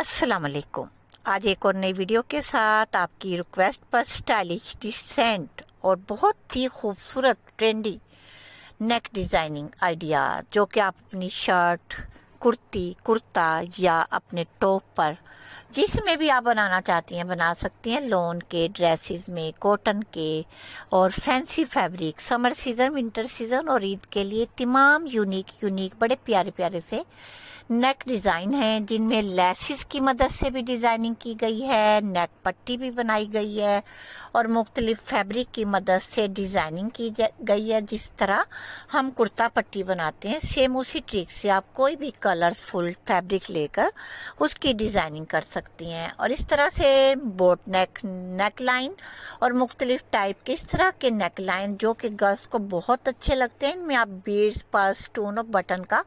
वालेकुम आज एक और नई वीडियो के साथ आपकी रिक्वेस्ट पर स्टाइलिश डिसेंट और बहुत ही खूबसूरत ट्रेंडी नेक डिज़ाइनिंग आइडिया जो कि आप अपनी शर्ट कुर्ती कुर्ता या अपने टॉप पर जिसमें भी आप बनाना चाहती हैं बना सकती हैं लोन के ड्रेसेस में कॉटन के और fancy fabric summer season winter season और ईद के लिए तमाम यूनिक यूनिक बड़े प्यारे प्यारे से नेक डिज़ाइन हैं जिनमें लेसिस की मदद से भी डिज़ाइनिंग की गई है नेक पट्टी भी बनाई गई है और मुख्तलिफ फैब्रिक की मदद से डिज़ाइनिंग की गई है जिस तरह हम कुर्ता पट्टी बनाते हैं सेम उसी ट्रिक से आप कोई भी कलर कलरफुल फैब्रिक लेकर उसकी डिज़ाइनिंग कर सकती हैं और इस तरह से बोट नेक नेक लाइन और मुख्तलिफ टाइप के इस तरह के नेक लाइन जो कि गर्ल्स को बहुत अच्छे लगते हैं इनमें आप बीड्स पास स्टोन और बटन का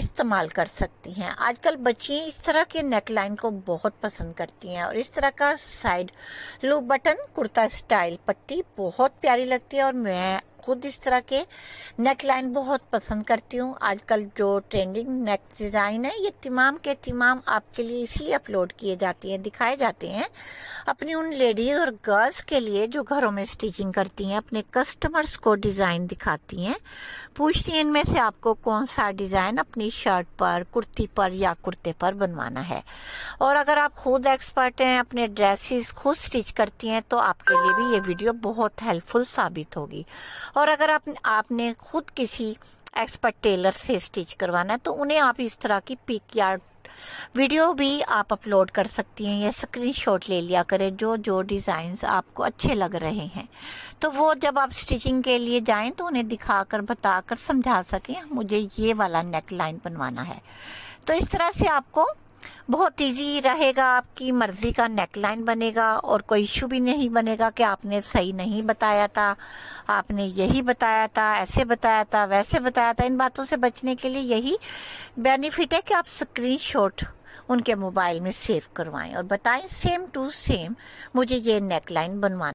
इस्तेमाल कर सकती हैं आजकल बच्चियाँ इस तरह के नेक लाइन को बहुत पसंद करती हैं और इस तरह का साइड लू बटन कुर्ता स्टाइल पट्टी बहुत प्यारी लगती है और मैं खुद इस तरह के नेक लाइन बहुत पसंद करती हूँ आजकल जो ट्रेंडिंग नेक डिज़ाइन है ये तमाम के तमाम आपके लिए इसलिए अपलोड किए जाते हैं दिखाए जाते हैं अपनी उन लेडीज़ और गर्ल्स के लिए जो घरों में स्टिचिंग करती हैं अपने कस्टमर्स को डिज़ाइन दिखाती हैं पूछती हैं इनमें से आपको कौन सा डिज़ाइन अपनी शर्ट पर कुर्ती पर या कुर्ते पर बनवाना है और अगर आप खुद एक्सपर्ट हैं अपने ड्रेसेस खुद स्टिच करती हैं तो आपके लिए भी ये वीडियो बहुत हेल्पफुल साबित होगी और अगर आप आपने खुद किसी एक्सपर्ट टेलर से स्टिच करवाना है तो उन्हें आप इस तरह की पिक या वीडियो भी आप अपलोड कर सकती हैं या स्क्रीनशॉट ले लिया करें जो जो डिजाइन आपको अच्छे लग रहे हैं तो वो जब आप स्टिचिंग के लिए जाएं तो उन्हें दिखाकर बताकर समझा सकें मुझे ये वाला नेक लाइन बनवाना है तो इस तरह से आपको बहुत इजी रहेगा आपकी मर्जी का नेकलाइन बनेगा और कोई इशू भी नहीं बनेगा कि आपने सही नहीं बताया था आपने यही बताया था ऐसे बताया था वैसे बताया था इन बातों से बचने के लिए यही बेनिफिट है कि आप स्क्रीनशॉट उनके मोबाइल में सेव करवाएं और बताएं सेम टू सेम मुझे ये नेकलाइन बनवाना